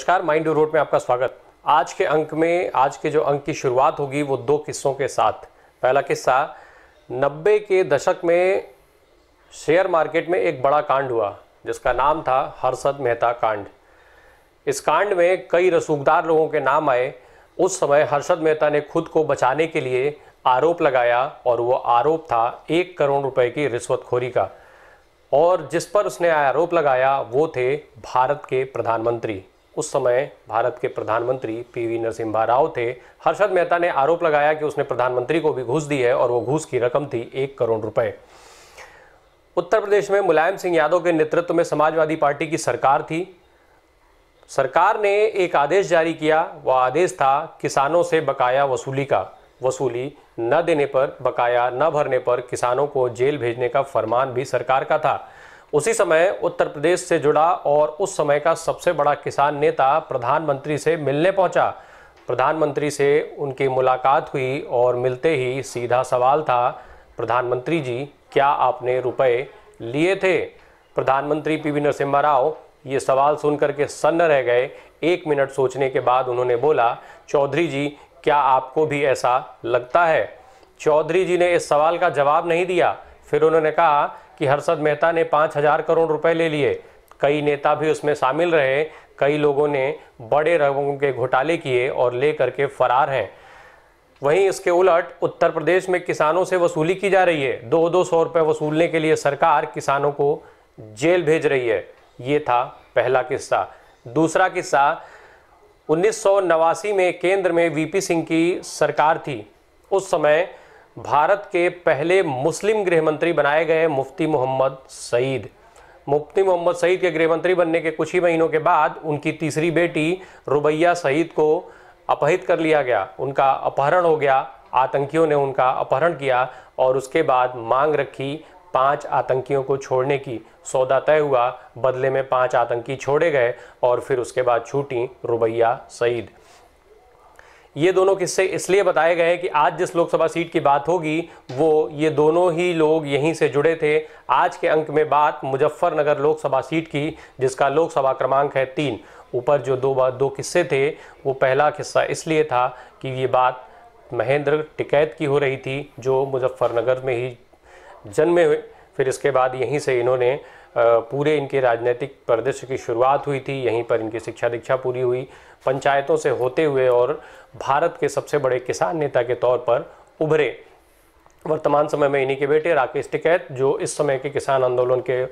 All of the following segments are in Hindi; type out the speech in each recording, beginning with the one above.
नमस्कार माइंड टू रोड में आपका स्वागत आज के अंक में आज के जो अंक की शुरुआत होगी वो दो किस्सों के साथ पहला किस्सा नब्बे के दशक में शेयर मार्केट में एक बड़ा कांड हुआ जिसका नाम था हर्षद मेहता कांड इस कांड में कई रसूखदार लोगों के नाम आए उस समय हर्षद मेहता ने खुद को बचाने के लिए आरोप लगाया और वो आरोप था एक करोड़ रुपए की रिश्वतखोरी का और जिस पर उसने आरोप लगाया वो थे भारत के प्रधानमंत्री उस समय भारत के प्रधानमंत्री पीवी नरसिम्हा राव थे हर्षद मेहता ने आरोप लगाया कि उसने प्रधानमंत्री को भी घूस दी है और वो घूस की रकम थी एक करोड़ रुपए उत्तर प्रदेश में मुलायम सिंह यादव के नेतृत्व में समाजवादी पार्टी की सरकार थी सरकार ने एक आदेश जारी किया वह आदेश था किसानों से बकाया वसूली का वसूली न देने पर बकाया न भरने पर किसानों को जेल भेजने का फरमान भी सरकार का था उसी समय उत्तर प्रदेश से जुड़ा और उस समय का सबसे बड़ा किसान नेता प्रधानमंत्री से मिलने पहुंचा प्रधानमंत्री से उनकी मुलाकात हुई और मिलते ही सीधा सवाल था प्रधानमंत्री जी क्या आपने रुपए लिए थे प्रधानमंत्री पी वी नरसिम्हा राव ये सवाल सुनकर के सन्न रह गए एक मिनट सोचने के बाद उन्होंने बोला चौधरी जी क्या आपको भी ऐसा लगता है चौधरी जी ने इस सवाल का जवाब नहीं दिया फिर उन्होंने कहा कि हर्षद मेहता ने पाँच हजार करोड़ रुपए ले लिए कई नेता भी उसमें शामिल रहे कई लोगों ने बड़े रकम के घोटाले किए और ले करके फरार हैं वहीं इसके उलट उत्तर प्रदेश में किसानों से वसूली की जा रही है दो दो सौ रुपये वसूलने के लिए सरकार किसानों को जेल भेज रही है ये था पहला किस्सा दूसरा किस्सा उन्नीस में केंद्र में वीपी सिंह की सरकार थी उस समय भारत के पहले मुस्लिम गृहमंत्री बनाए गए मुफ्ती मोहम्मद सईद मुफ्ती मोहम्मद सईद के गृहमंत्री बनने के कुछ ही महीनों के बाद उनकी तीसरी बेटी रुबैया सईद को अपहित कर लिया गया उनका अपहरण हो गया आतंकियों ने उनका अपहरण किया और उसके बाद मांग रखी पांच आतंकियों को छोड़ने की सौदा तय हुआ बदले में पांच आतंकी छोड़े गए और फिर उसके बाद छूटी रुबैया सईद ये दोनों किस्से इसलिए बताए गए कि आज जिस लोकसभा सीट की बात होगी वो ये दोनों ही लोग यहीं से जुड़े थे आज के अंक में बात मुजफ्फरनगर लोकसभा सीट की जिसका लोकसभा क्रमांक है तीन ऊपर जो दो दो किस्से थे वो पहला किस्सा इसलिए था कि ये बात महेंद्र टिकैत की हो रही थी जो मुजफ्फरनगर में ही जन्मे हुए फिर इसके बाद यहीं से इन्होंने पूरे इनके राजनीतिक परिदृश्य की शुरुआत हुई थी यहीं पर इनकी शिक्षा दीक्षा पूरी हुई पंचायतों से होते हुए और भारत के सबसे बड़े किसान नेता के तौर पर उभरे वर्तमान समय में इन्हीं के बेटे राकेश टिकैत जो इस समय के किसान आंदोलन के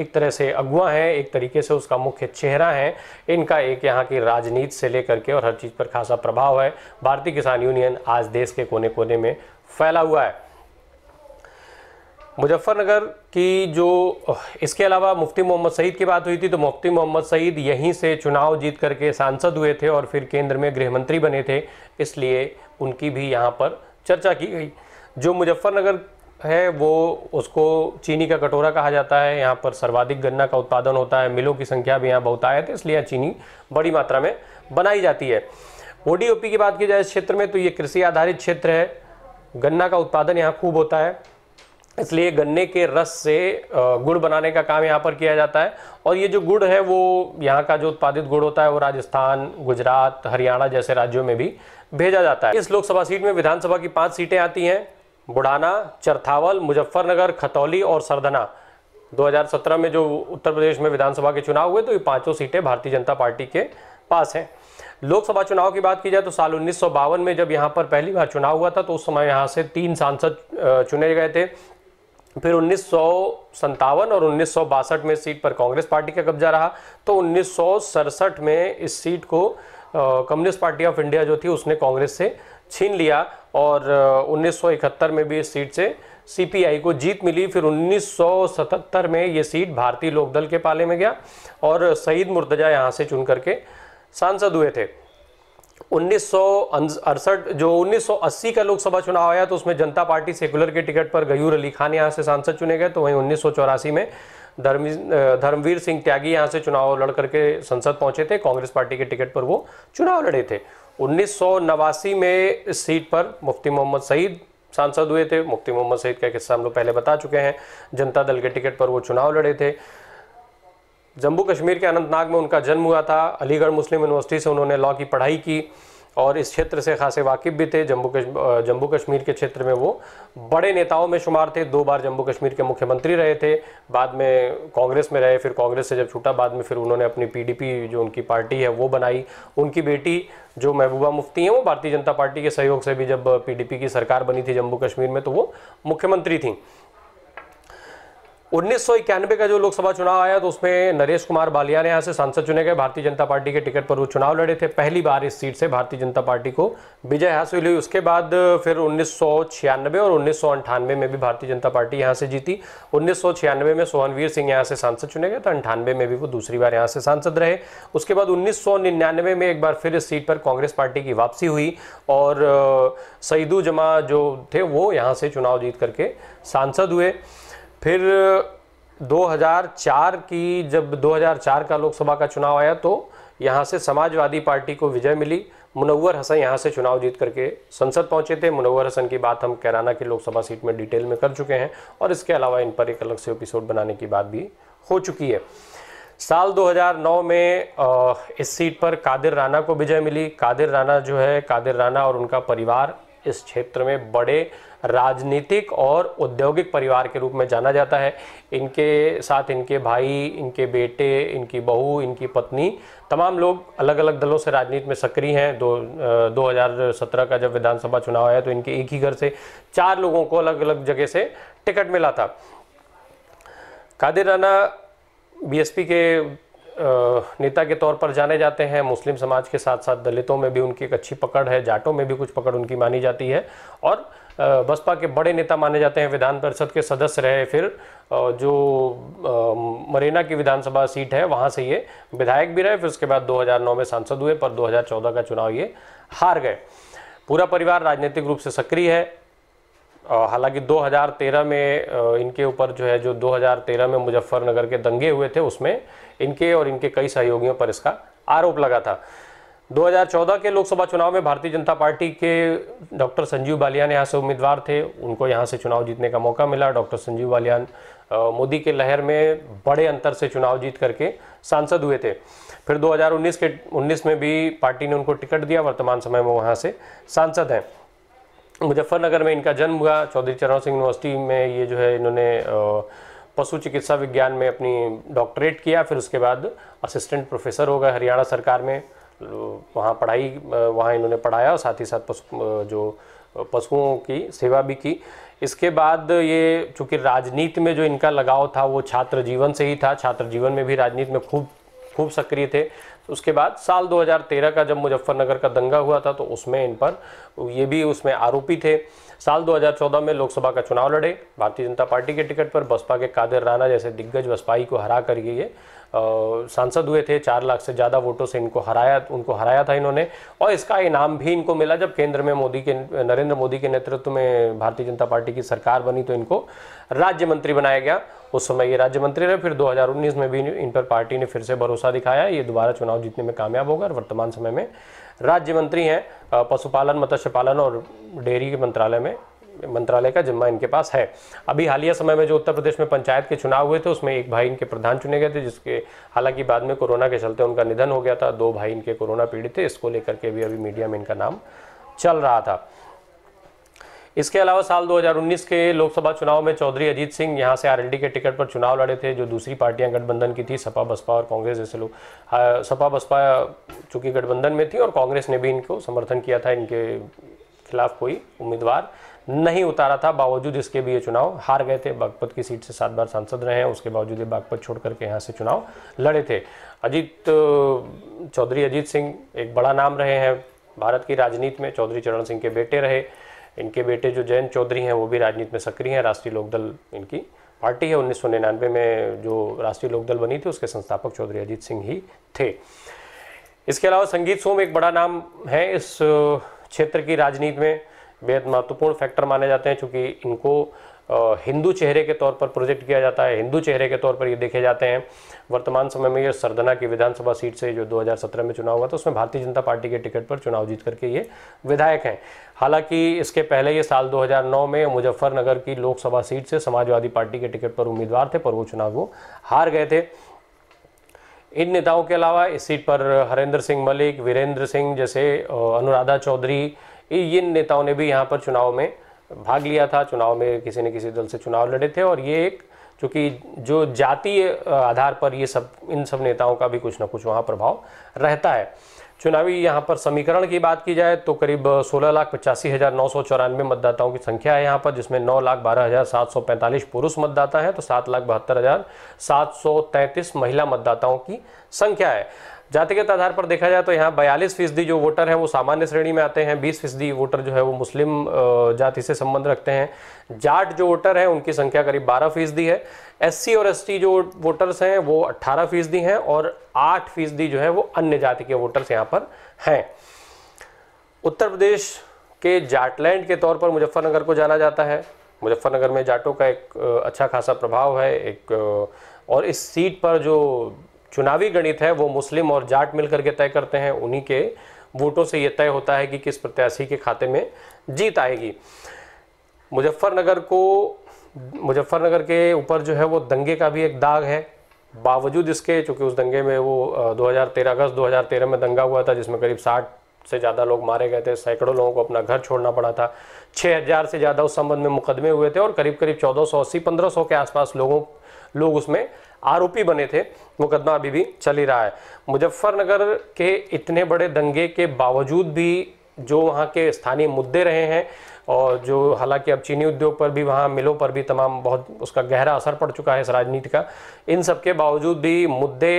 एक तरह से अगुआ हैं एक तरीके से उसका मुख्य चेहरा है इनका एक यहाँ की राजनीति से लेकर के और हर चीज़ पर खासा प्रभाव है भारतीय किसान यूनियन आज देश के कोने कोने में फैला हुआ है मुजफ्फरनगर की जो इसके अलावा मुफ्ती मोहम्मद सईद की बात हुई थी तो मुफ्ती मोहम्मद सईद यहीं से चुनाव जीत करके सांसद हुए थे और फिर केंद्र में गृह मंत्री बने थे इसलिए उनकी भी यहाँ पर चर्चा की गई जो मुजफ्फरनगर है वो उसको चीनी का कटोरा कहा जाता है यहाँ पर सर्वाधिक गन्ना का उत्पादन होता है मिलों की संख्या भी यहाँ बहुत बहुतायत है इसलिए चीनी बड़ी मात्रा में बनाई जाती है ओ की बात की जाए इस क्षेत्र में तो ये कृषि आधारित क्षेत्र है गन्ना का उत्पादन यहाँ खूब होता है इसलिए गन्ने के रस से गुड़ बनाने का काम यहाँ पर किया जाता है और ये जो गुड़ है वो यहाँ का जो उत्पादित गुड़ होता है वो राजस्थान गुजरात हरियाणा जैसे राज्यों में भी भेजा जाता है इस लोकसभा सीट में विधानसभा की पांच सीटें आती हैं बुढ़ाना चरथावल मुजफ्फरनगर खतौली और सरधना 2017 में जो उत्तर प्रदेश में विधानसभा के चुनाव हुए तो ये पांचों सीटें भारतीय जनता पार्टी के पास हैं लोकसभा चुनाव की बात की जाए तो साल उन्नीस में जब यहाँ पर पहली बार चुनाव हुआ था तो उस समय यहाँ से तीन सांसद चुने गए थे फिर उन्नीस और उन्नीस में सीट पर कांग्रेस पार्टी का कब्जा रहा तो उन्नीस में इस सीट को कम्युनिस्ट पार्टी ऑफ इंडिया जो थी उसने कांग्रेस से छीन लिया और 1971 में भी इस सीट से सीपीआई को जीत मिली फिर 1977 में ये सीट भारतीय लोकदल के पाले में गया और सईद मुर्तजा यहाँ से चुन करके सांसद हुए थे उन्नीस जो 1980 का लोकसभा चुनाव आया तो उसमें जनता पार्टी सेकुलर के टिकट पर गयूर अली खान यहाँ से सांसद चुने गए तो वहीं उन्नीस में धर्म धर्मवीर सिंह त्यागी यहाँ से चुनाव लड़ करके संसद पहुंचे थे कांग्रेस पार्टी के टिकट पर वो चुनाव लड़े थे उन्नीस में इस सीट पर मुफ्ती मोहम्मद सईद सांसद हुए थे मुफ्ती मोहम्मद सईद का किस्सा हम लोग पहले बता चुके हैं जनता दल के टिकट पर वो चुनाव लड़े थे जम्मू कश्मीर के अनंतनाग में उनका जन्म हुआ था अलीगढ़ मुस्लिम यूनिवर्सिटी से उन्होंने लॉ की पढ़ाई की और इस क्षेत्र से खासे वाकिफ भी थे जम्मू कश्मीर जम्मू कश्मीर के क्षेत्र में वो बड़े नेताओं में शुमार थे दो बार जम्मू कश्मीर के मुख्यमंत्री रहे थे बाद में कांग्रेस में रहे फिर कांग्रेस से जब छूटा बाद में फिर उन्होंने अपनी पीडीपी जो उनकी पार्टी है वो बनाई उनकी बेटी जो महबूबा मुफ्ती हैं वो भारतीय जनता पार्टी के सहयोग से भी जब पी की सरकार बनी थी जम्मू कश्मीर में तो वो मुख्यमंत्री थी उन्नीस का जो लोकसभा चुनाव आया तो उसमें नरेश कुमार बालिया ने यहाँ से सांसद चुने गए भारतीय जनता पार्टी के टिकट पर वो चुनाव लड़े थे पहली बार इस सीट से भारतीय जनता पार्टी को विजय हासिल हुई उसके बाद फिर उन्नीस और उन्नीस में भी भारतीय जनता पार्टी यहाँ से जीती उन्नीस में सोहनवीर सिंह यहाँ से सांसद चुने गए तो अंठानवे में भी वो दूसरी बार यहाँ से सांसद रहे उसके बाद उन्नीस में एक बार फिर इस सीट पर कांग्रेस पार्टी की वापसी हुई और सईदू जमा जो थे वो यहाँ से चुनाव जीत करके सांसद हुए फिर 2004 की जब 2004 का लोकसभा का चुनाव आया तो यहाँ से समाजवादी पार्टी को विजय मिली मुनव्वर हसन यहाँ से चुनाव जीत करके संसद पहुँचे थे मुनव्वर हसन की बात हम कैराना की लोकसभा सीट में डिटेल में कर चुके हैं और इसके अलावा इन पर एक अलग से एपिसोड बनाने की बात भी हो चुकी है साल 2009 में इस सीट पर कादिर राना को विजय मिली कादिर राना जो है कादिर राना और उनका परिवार इस क्षेत्र में बड़े राजनीतिक और औद्योगिक परिवार के रूप में जाना जाता है इनके साथ इनके भाई इनके बेटे इनकी बहू इनकी पत्नी तमाम लोग अलग अलग दलों से राजनीति में सक्रिय हैं दो दो हज़ार सत्रह का जब विधानसभा चुनाव आया तो इनके एक ही घर से चार लोगों को अलग अलग जगह से टिकट मिला था कादिर राना बी के नेता के तौर पर जाने जाते हैं मुस्लिम समाज के साथ साथ दलितों में भी उनकी एक अच्छी पकड़ है जाटों में भी कुछ पकड़ उनकी मानी जाती है और बसपा के बड़े नेता माने जाते हैं विधान परिषद के सदस्य रहे फिर जो मरेना की विधानसभा सीट है वहाँ से ये विधायक भी रहे फिर उसके बाद 2009 में सांसद हुए पर 2014 का चुनाव ये हार गए पूरा परिवार राजनीतिक रूप से सक्रिय है हालांकि 2013 में इनके ऊपर जो है जो 2013 में मुजफ्फरनगर के दंगे हुए थे उसमें इनके और इनके कई सहयोगियों पर इसका आरोप लगा था 2014 के लोकसभा चुनाव में भारतीय जनता पार्टी के डॉक्टर संजीव बालियान यहाँ से उम्मीदवार थे उनको यहाँ से चुनाव जीतने का मौका मिला डॉक्टर संजीव बालियान मोदी के लहर में बड़े अंतर से चुनाव जीत करके सांसद हुए थे फिर 2019 के 19 में भी पार्टी ने उनको टिकट दिया वर्तमान समय में वहाँ से सांसद हैं मुजफ्फरनगर में इनका जन्म हुआ चौधरी चरण सिंह यूनिवर्सिटी में ये जो है इन्होंने पशु चिकित्सा विज्ञान में अपनी डॉक्टरेट किया फिर उसके बाद असिस्टेंट प्रोफेसर हो गए हरियाणा सरकार में वहाँ पढ़ाई वहाँ इन्होंने पढ़ाया और साथ ही साथ पशु जो पशुओं की सेवा भी की इसके बाद ये चूँकि राजनीति में जो इनका लगाव था वो छात्र जीवन से ही था छात्र जीवन में भी राजनीति में खूब खूब सक्रिय थे तो उसके बाद साल 2013 का जब मुजफ्फरनगर का दंगा हुआ था तो उसमें इन पर ये भी उसमें आरोपी थे साल 2014 में लोकसभा का चुनाव लड़े भारतीय जनता पार्टी के टिकट पर बसपा के कादिर राना जैसे दिग्गज बसपाई को हरा कर ये सांसद हुए थे चार लाख से ज़्यादा वोटों से इनको हराया उनको हराया था इन्होंने और इसका इनाम भी इनको मिला जब केंद्र में मोदी के नरेंद्र मोदी के नेतृत्व में भारतीय जनता पार्टी की सरकार बनी तो इनको राज्य मंत्री बनाया गया उस समय ये राज्य मंत्री रहे फिर 2019 में भी इन पर पार्टी ने फिर से भरोसा दिखाया ये दोबारा चुनाव जीतने में कामयाब होगा और वर्तमान समय में राज्य मंत्री हैं पशुपालन मत्स्य पालन और डेयरी के मंत्रालय में मंत्रालय का जिम्मा इनके पास है अभी हालिया समय में जो उत्तर प्रदेश में पंचायत के चुनाव हुए थे उसमें एक भाई इनके प्रधान चुने गए थे जिसके हालांकि बाद में कोरोना के चलते उनका निधन हो गया था दो भाई इनके कोरोना पीड़ित थे इसको लेकर के भी अभी मीडिया में इनका नाम चल रहा था इसके अलावा साल 2019 के लोकसभा चुनाव में चौधरी अजीत सिंह यहाँ से आरएलडी के टिकट पर चुनाव लड़े थे जो दूसरी पार्टियां गठबंधन की थी सपा बसपा और कांग्रेस जैसे लोग सपा बसपा चूंकि गठबंधन में थी और कांग्रेस ने भी इनको समर्थन किया था इनके खिलाफ कोई उम्मीदवार नहीं उतारा था बावजूद इसके भी ये चुनाव हार गए थे बागपत की सीट से सात बार सांसद रहे हैं उसके बावजूद ये बागपत छोड़ करके यहाँ से चुनाव लड़े थे अजीत चौधरी अजीत सिंह एक बड़ा नाम रहे हैं भारत की राजनीति में चौधरी चरण सिंह के बेटे रहे इनके बेटे जो जयंत चौधरी हैं वो भी राजनीति में सक्रिय हैं राष्ट्रीय लोकदल इनकी पार्टी है उन्नीस में जो राष्ट्रीय लोकदल बनी थी उसके संस्थापक चौधरी अजीत सिंह ही थे इसके अलावा संगीत सोम एक बड़ा नाम है इस क्षेत्र की राजनीति में बेहद महत्वपूर्ण फैक्टर माने जाते हैं चूँकि इनको हिंदू चेहरे के तौर पर प्रोजेक्ट किया जाता है हिंदू चेहरे के तौर पर ये देखे जाते हैं वर्तमान समय में ये सरदना की विधानसभा सीट से जो 2017 में चुनाव हुआ था उसमें भारतीय जनता पार्टी के टिकट पर चुनाव जीत करके ये विधायक हैं हालांकि इसके पहले ये साल 2009 में मुजफ्फरनगर की लोकसभा सीट से समाजवादी पार्टी के टिकट पर उम्मीदवार थे पर वो चुनाव वो हार गए थे इन नेताओं के अलावा इस सीट पर हरेंद्र सिंह मलिक वीरेंद्र सिंह जैसे अनुराधा चौधरी इन नेताओं ने भी यहाँ पर चुनाव में भाग लिया था चुनाव में किसी न किसी दल से चुनाव लड़े थे और ये एक चूँकि जो जातीय आधार पर ये सब इन सब नेताओं का भी कुछ ना कुछ वहाँ प्रभाव रहता है चुनावी यहाँ पर समीकरण की बात की जाए तो करीब सोलह लाख पचासी हज़ार नौ सौ चौरानवे मतदाताओं की संख्या है यहाँ पर जिसमें नौ लाख बारह हज़ार सात सौ पैंतालीस पुरुष मतदाता हैं तो सात लाख बहत्तर हज़ार सात सौ तैंतीस महिला मतदाताओं की संख्या है जातिगत आधार पर देखा जाए तो यहाँ बयालीस फीसदी जो वोटर हैं वो सामान्य श्रेणी में आते हैं बीस फीसदी वोटर जो है वो मुस्लिम जाति से संबंध रखते हैं जाट जो वोटर हैं उनकी संख्या करीब बारह फीसदी है एससी और एसटी जो वोटर्स हैं वो अट्ठारह फीसदी हैं और आठ फीसदी जो है वो अन्य जाति के वोटर्स यहाँ पर हैं उत्तर प्रदेश के जाटलैंड के तौर पर मुजफ्फरनगर को जाना जाता है मुजफ्फरनगर में जाटों का एक अच्छा खासा प्रभाव है एक और इस सीट पर जो चुनावी गणित है वो मुस्लिम और जाट मिलकर के तय करते हैं उन्हीं के वोटों से यह तय होता है कि किस प्रत्याशी के खाते में जीत आएगी मुजफ्फरनगर को मुजफ्फरनगर के ऊपर जो है वो दंगे का भी एक दाग है बावजूद इसके चूंकि उस दंगे में वो 2013 अगस्त 2013 में दंगा हुआ था जिसमें करीब 60 से ज़्यादा लोग मारे गए थे सैकड़ों लोगों को अपना घर छोड़ना पड़ा था 6000 से ज़्यादा उस संबंध में मुकदमे हुए थे और करीब करीब चौदह सौ अस्सी पंद्रह सौ के आसपास लोगों लोग उसमें आरोपी बने थे मुकदमा अभी भी चल ही रहा है मुजफ्फरनगर के इतने बड़े दंगे के बावजूद भी जो वहाँ के स्थानीय मुद्दे रहे हैं और जो हालांकि अब चीनी उद्योग पर भी वहाँ मिलों पर भी तमाम बहुत उसका गहरा असर पड़ चुका है इस राजनीति का इन सब के बावजूद भी मुद्दे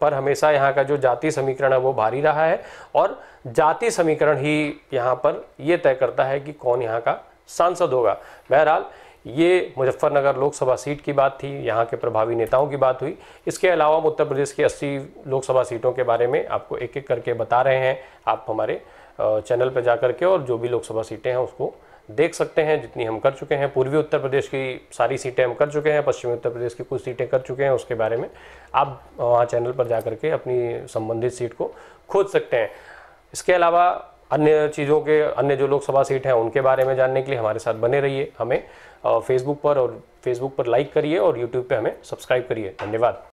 पर हमेशा यहाँ का जो जाति समीकरण है वो भारी रहा है और जाति समीकरण ही यहाँ पर ये तय करता है कि कौन यहाँ का सांसद होगा बहरहाल ये मुजफ्फरनगर लोकसभा सीट की बात थी यहाँ के प्रभावी नेताओं की बात हुई इसके अलावा हम उत्तर प्रदेश की 80 लोकसभा सीटों के बारे में आपको एक एक करके बता रहे हैं आप हमारे चैनल पर जा करके और जो भी लोकसभा सीटें हैं उसको देख सकते हैं जितनी हम कर चुके हैं पूर्वी उत्तर प्रदेश की सारी सीटें हम कर चुके हैं पश्चिमी उत्तर प्रदेश की कुछ सीटें कर चुके हैं उसके बारे में आप वहाँ चैनल पर जा करके अपनी संबंधित सीट को खोज सकते हैं इसके अलावा अन्य चीज़ों के अन्य जो लोकसभा सीट हैं उनके बारे में जानने के लिए हमारे साथ बने रहिए हमें फेसबुक पर और फेसबुक पर लाइक करिए और यूट्यूब पर हमें सब्सक्राइब करिए धन्यवाद